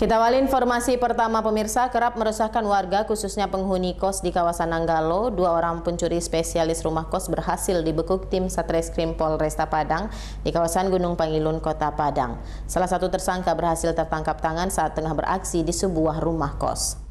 Kita awali informasi pertama pemirsa kerap meresahkan warga khususnya penghuni kos di kawasan Nanggalo. Dua orang pencuri spesialis rumah kos berhasil dibekuk tim Satreskrim Polresta Padang di kawasan Gunung Pangilun, Kota Padang. Salah satu tersangka berhasil tertangkap tangan saat tengah beraksi di sebuah rumah kos.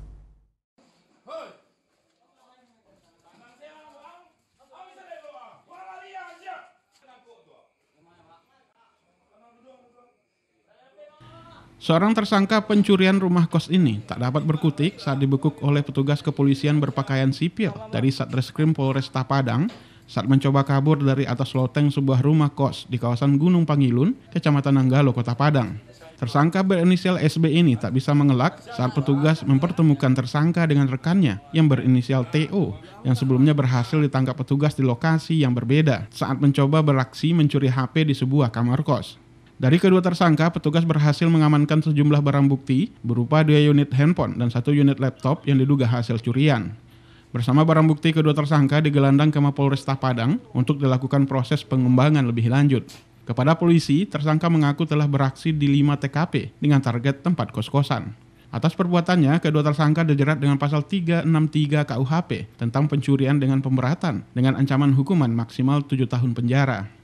Seorang tersangka pencurian rumah kos ini tak dapat berkutik saat dibekuk oleh petugas kepolisian berpakaian sipil dari Satreskrim Polresta Padang saat mencoba kabur dari atas loteng sebuah rumah kos di kawasan Gunung Pangilun, Kecamatan Nanggalo, Kota Padang. Tersangka berinisial SB ini tak bisa mengelak saat petugas mempertemukan tersangka dengan rekannya yang berinisial TO yang sebelumnya berhasil ditangkap petugas di lokasi yang berbeda saat mencoba beraksi mencuri HP di sebuah kamar kos. Dari kedua tersangka, petugas berhasil mengamankan sejumlah barang bukti berupa dua unit handphone dan satu unit laptop yang diduga hasil curian. Bersama barang bukti kedua tersangka digelandang ke Mapolresta Padang untuk dilakukan proses pengembangan lebih lanjut. Kepada polisi, tersangka mengaku telah beraksi di 5 TKP dengan target tempat kos-kosan. Atas perbuatannya, kedua tersangka dijerat dengan pasal 363 KUHP tentang pencurian dengan pemberatan dengan ancaman hukuman maksimal 7 tahun penjara.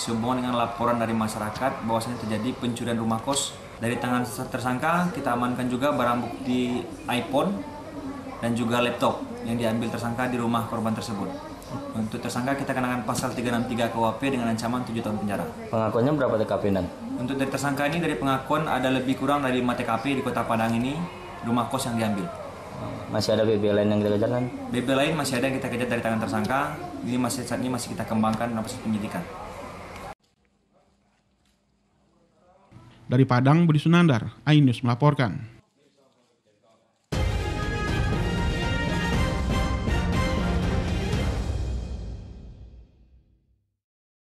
sehubungan dengan laporan dari masyarakat bahwasanya terjadi pencurian rumah kos. Dari tangan tersangka kita amankan juga barang bukti iPhone dan juga laptop yang diambil tersangka di rumah korban tersebut. Untuk tersangka kita kenakan pasal 363 KUHP dengan ancaman 7 tahun penjara. Pengakuannya berapa TKP dan? Untuk dari tersangka ini dari pengakuan ada lebih kurang dari 5 TKP di Kota Padang ini rumah kos yang diambil. Masih ada BB lain yang kita kejar kan? BB lain masih ada yang kita kejar dari tangan tersangka. Ini masih saat ini masih kita kembangkan proses penyidikan. Dari Padang, Budi Sunandar, Ainus melaporkan.